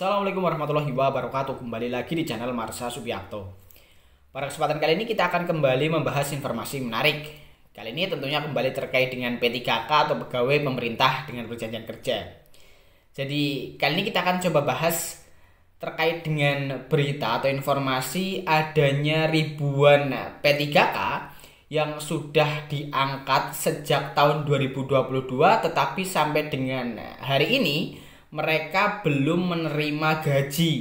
Assalamualaikum warahmatullahi wabarakatuh Kembali lagi di channel Marsa Subianto Pada kesempatan kali ini kita akan kembali membahas informasi menarik Kali ini tentunya kembali terkait dengan P3K atau pegawai pemerintah dengan perjanjian kerja Jadi kali ini kita akan coba bahas terkait dengan berita atau informasi adanya ribuan P3K yang sudah diangkat sejak tahun 2022 tetapi sampai dengan hari ini mereka belum menerima gaji.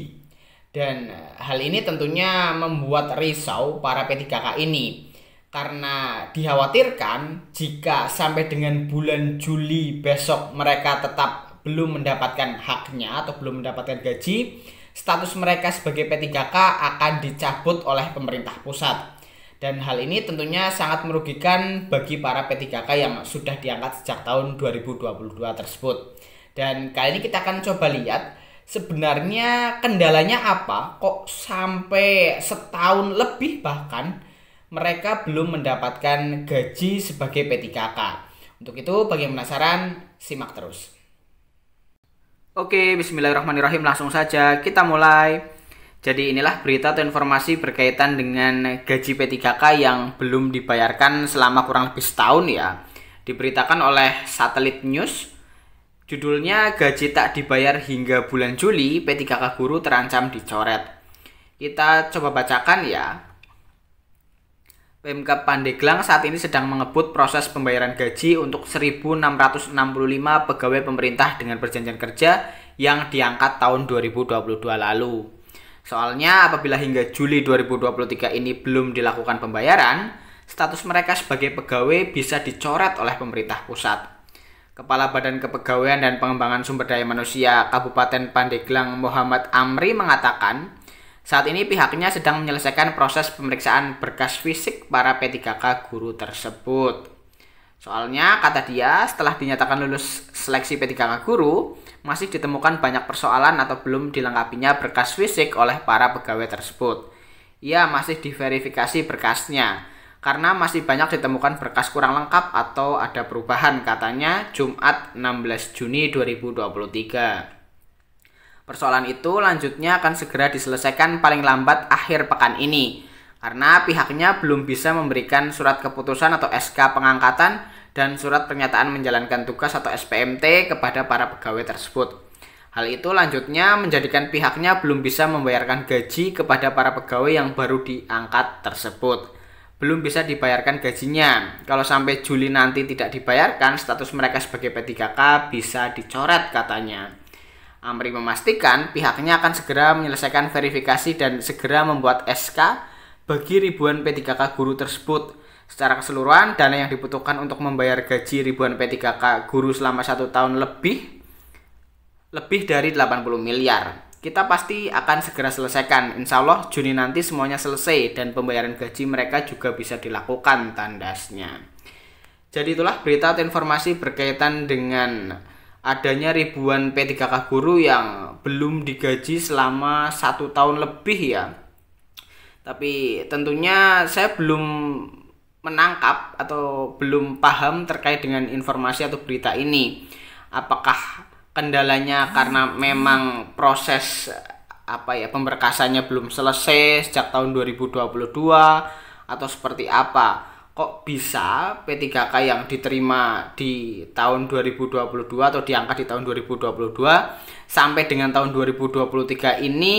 Dan eh, hal ini tentunya membuat risau para P3K ini karena dikhawatirkan jika sampai dengan bulan Juli besok mereka tetap belum mendapatkan haknya atau belum mendapatkan gaji, status mereka sebagai P3K akan dicabut oleh pemerintah pusat. Dan hal ini tentunya sangat merugikan bagi para P3K yang sudah diangkat sejak tahun 2022 tersebut. Dan kali ini kita akan coba lihat sebenarnya kendalanya apa kok sampai setahun lebih bahkan mereka belum mendapatkan gaji sebagai P3K. Untuk itu bagi yang penasaran simak terus. Oke, bismillahirrahmanirrahim langsung saja kita mulai. Jadi inilah berita atau informasi berkaitan dengan gaji P3K yang belum dibayarkan selama kurang lebih setahun ya. Diberitakan oleh Satelit News Judulnya gaji tak dibayar hingga bulan Juli, P3K guru terancam dicoret. Kita coba bacakan ya. Pemkap Pandeglang saat ini sedang mengebut proses pembayaran gaji untuk 1.665 pegawai pemerintah dengan perjanjian kerja yang diangkat tahun 2022 lalu. Soalnya apabila hingga Juli 2023 ini belum dilakukan pembayaran, status mereka sebagai pegawai bisa dicoret oleh pemerintah pusat. Kepala Badan Kepegawaian dan Pengembangan Sumber Daya Manusia Kabupaten Pandeglang Muhammad Amri mengatakan, saat ini pihaknya sedang menyelesaikan proses pemeriksaan berkas fisik para P3K guru tersebut. Soalnya, kata dia, setelah dinyatakan lulus seleksi P3K guru, masih ditemukan banyak persoalan atau belum dilengkapinya berkas fisik oleh para pegawai tersebut. Ia masih diverifikasi berkasnya karena masih banyak ditemukan berkas kurang lengkap atau ada perubahan katanya Jumat 16 Juni 2023. Persoalan itu lanjutnya akan segera diselesaikan paling lambat akhir pekan ini karena pihaknya belum bisa memberikan surat keputusan atau SK pengangkatan dan surat pernyataan menjalankan tugas atau SPMT kepada para pegawai tersebut. Hal itu lanjutnya menjadikan pihaknya belum bisa membayarkan gaji kepada para pegawai yang baru diangkat tersebut belum bisa dibayarkan gajinya. Kalau sampai Juli nanti tidak dibayarkan, status mereka sebagai P3K bisa dicoret katanya. Amri memastikan pihaknya akan segera menyelesaikan verifikasi dan segera membuat SK bagi ribuan P3K guru tersebut. Secara keseluruhan, dana yang dibutuhkan untuk membayar gaji ribuan P3K guru selama satu tahun lebih lebih dari 80 miliar. Kita pasti akan segera selesaikan. Insya Allah Juni nanti semuanya selesai dan pembayaran gaji mereka juga bisa dilakukan tandasnya. Jadi itulah berita atau informasi berkaitan dengan adanya ribuan P3K guru yang belum digaji selama satu tahun lebih ya. Tapi tentunya saya belum menangkap atau belum paham terkait dengan informasi atau berita ini. Apakah kendalanya karena memang proses apa ya pemberkasannya belum selesai sejak tahun 2022 atau seperti apa kok bisa P3K yang diterima di tahun 2022 atau diangkat di tahun 2022 sampai dengan tahun 2023 ini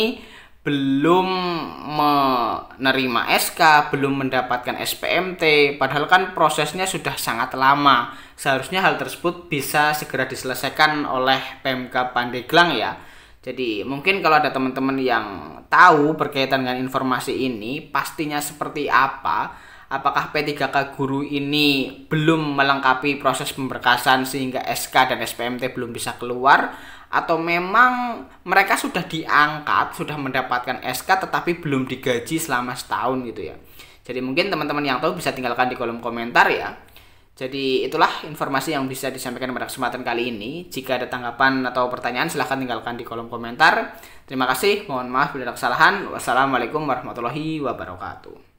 belum menerima SK, belum mendapatkan SPMT, padahal kan prosesnya sudah sangat lama. Seharusnya hal tersebut bisa segera diselesaikan oleh PMK Pandeglang ya. Jadi mungkin kalau ada teman-teman yang tahu berkaitan dengan informasi ini, pastinya seperti apa, apakah P3K guru ini belum melengkapi proses pemberkasan sehingga SK dan SPMT belum bisa keluar atau memang mereka sudah diangkat, sudah mendapatkan SK tetapi belum digaji selama setahun gitu ya. Jadi mungkin teman-teman yang tahu bisa tinggalkan di kolom komentar ya. Jadi itulah informasi yang bisa disampaikan pada kesempatan kali ini. Jika ada tanggapan atau pertanyaan silahkan tinggalkan di kolom komentar. Terima kasih, mohon maaf bila ada kesalahan. Wassalamualaikum warahmatullahi wabarakatuh.